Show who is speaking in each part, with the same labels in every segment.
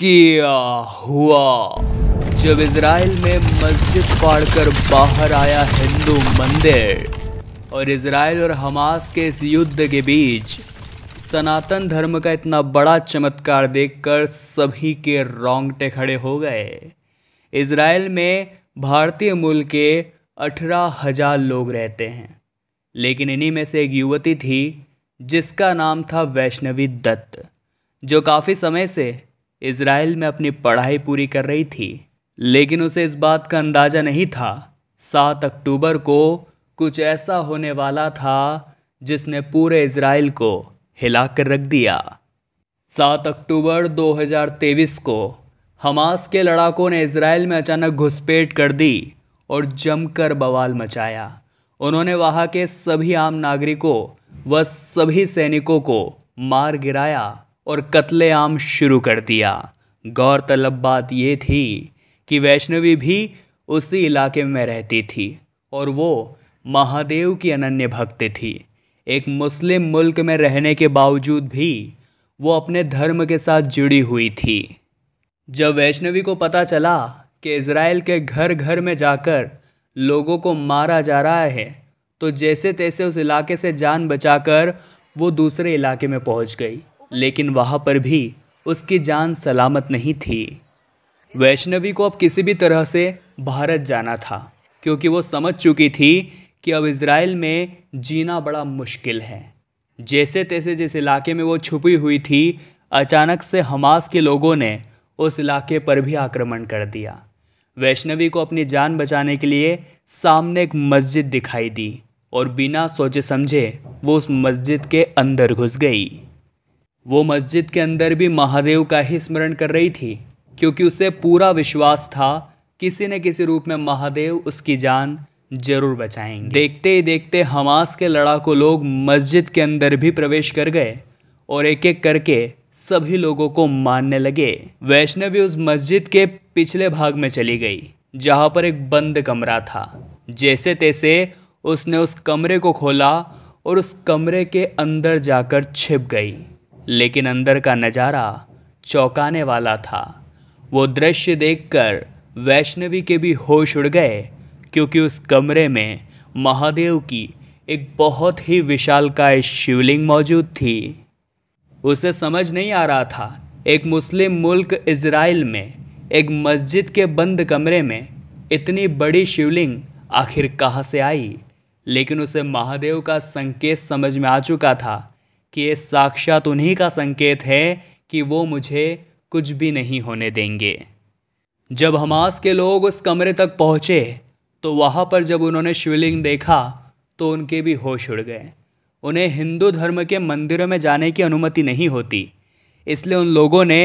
Speaker 1: किया हुआ जब इसराइल में मस्जिद पाड़कर बाहर आया हिंदू मंदिर और इसराइल और हमास के इस युद्ध के बीच सनातन धर्म का इतना बड़ा चमत्कार देखकर सभी के रोंगटे खड़े हो गए इसराइल में भारतीय मूल के अठारह हजार लोग रहते हैं लेकिन इन्हीं में से एक युवती थी जिसका नाम था वैष्णवी दत्त जो काफ़ी समय से इसराइल में अपनी पढ़ाई पूरी कर रही थी लेकिन उसे इस बात का अंदाज़ा नहीं था सात अक्टूबर को कुछ ऐसा होने वाला था जिसने पूरे इसराइल को हिला कर रख दिया सात अक्टूबर 2023 को हमास के लड़ाकों ने इसराइल में अचानक घुसपैठ कर दी और जमकर बवाल मचाया उन्होंने वहाँ के सभी आम नागरिकों व सभी सैनिकों को मार गिराया और कत्लेआम शुरू कर दिया गौरतलब बात ये थी कि वैष्णवी भी उसी इलाके में रहती थी और वो महादेव की अनन्य भक्त थी एक मुस्लिम मुल्क में रहने के बावजूद भी वो अपने धर्म के साथ जुड़ी हुई थी जब वैष्णवी को पता चला कि इसराइल के घर घर में जाकर लोगों को मारा जा रहा है तो जैसे तैसे उस इलाके से जान बचाकर वो दूसरे इलाके में पहुंच गई लेकिन वहाँ पर भी उसकी जान सलामत नहीं थी वैष्णवी को अब किसी भी तरह से भारत जाना था क्योंकि वो समझ चुकी थी कि अब इसराइल में जीना बड़ा मुश्किल है जैसे तैसे जिस इलाके में वो छुपी हुई थी अचानक से हमास के लोगों ने उस इलाके पर भी आक्रमण कर दिया वैष्णवी को अपनी जान बचाने के लिए सामने एक मस्जिद दिखाई दी और बिना सोचे समझे वो उस मस्जिद के अंदर घुस गई वो मस्जिद के अंदर भी महादेव का ही स्मरण कर रही थी क्योंकि उसे पूरा विश्वास था किसी न किसी रूप में महादेव उसकी जान जरूर बचाएंगे देखते ही देखते हमास के लड़ाकू लोग मस्जिद के अंदर भी प्रवेश कर गए और एक एक करके सभी लोगों को मारने लगे वैष्णवी उस मस्जिद के पिछले भाग में चली गई जहाँ पर एक बंद कमरा था जैसे तैसे उसने उस कमरे को खोला और उस कमरे के अंदर जाकर छिप गई लेकिन अंदर का नज़ारा चौंकाने वाला था वो दृश्य देखकर वैष्णवी के भी होश उड़ गए क्योंकि उस कमरे में महादेव की एक बहुत ही विशालकाय शिवलिंग मौजूद थी उसे समझ नहीं आ रहा था एक मुस्लिम मुल्क इसराइल में एक मस्जिद के बंद कमरे में इतनी बड़ी शिवलिंग आखिर कहाँ से आई लेकिन उसे महादेव का संकेत समझ में आ चुका था कि ये साक्षात उन्हीं का संकेत है कि वो मुझे कुछ भी नहीं होने देंगे जब हमास के लोग उस कमरे तक पहुँचे तो वहाँ पर जब उन्होंने शिवलिंग देखा तो उनके भी होश उड़ गए उन्हें हिंदू धर्म के मंदिरों में जाने की अनुमति नहीं होती इसलिए उन लोगों ने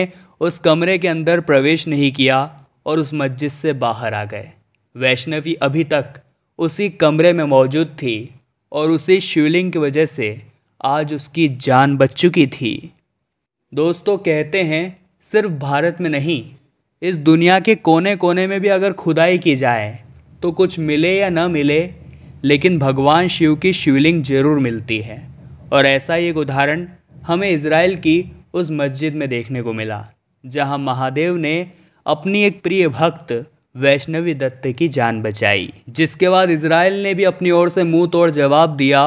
Speaker 1: उस कमरे के अंदर प्रवेश नहीं किया और उस मस्जिद से बाहर आ गए वैष्णवी अभी तक उसी कमरे में मौजूद थी और उसी शिवलिंग की वजह से आज उसकी जान बच चुकी थी दोस्तों कहते हैं सिर्फ भारत में नहीं इस दुनिया के कोने कोने में भी अगर खुदाई की जाए तो कुछ मिले या न मिले लेकिन भगवान शिव की शिवलिंग जरूर मिलती है और ऐसा ही एक उदाहरण हमें इसराइल की उस मस्जिद में देखने को मिला जहां महादेव ने अपनी एक प्रिय भक्त वैष्णवी दत्त की जान बचाई जिसके बाद इसराइल ने भी अपनी ओर से मुंह तोड़ जवाब दिया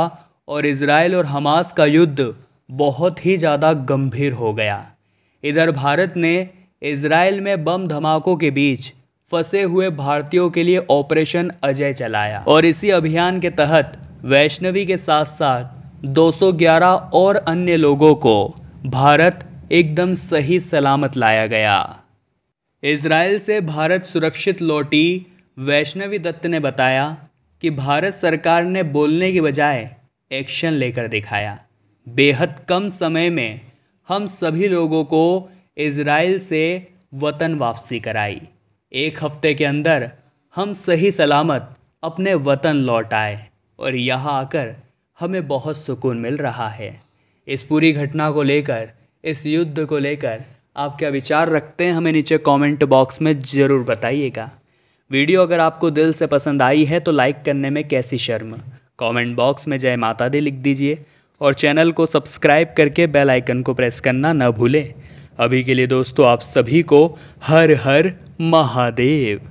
Speaker 1: और इसराइल और हमास का युद्ध बहुत ही ज़्यादा गंभीर हो गया इधर भारत ने इसराइल में बम धमाकों के बीच फंसे हुए भारतीयों के लिए ऑपरेशन अजय चलाया और इसी अभियान के तहत वैष्णवी के साथ साथ 211 और अन्य लोगों को भारत एकदम सही सलामत लाया गया इसराइल से भारत सुरक्षित लौटी वैष्णवी दत्त ने बताया कि भारत सरकार ने बोलने के बजाय एक्शन लेकर दिखाया बेहद कम समय में हम सभी लोगों को इसराइल से वतन वापसी कराई एक हफ्ते के अंदर हम सही सलामत अपने वतन लौट आए और यहाँ आकर हमें बहुत सुकून मिल रहा है इस पूरी घटना को लेकर इस युद्ध को लेकर आप क्या विचार रखते हैं हमें नीचे कमेंट बॉक्स में ज़रूर बताइएगा वीडियो अगर आपको दिल से पसंद आई है तो लाइक करने में कैसी शर्म कमेंट बॉक्स में जय माता दी लिख दीजिए और चैनल को सब्सक्राइब करके बेल आइकन को प्रेस करना न भूलें अभी के लिए दोस्तों आप सभी को हर हर महादेव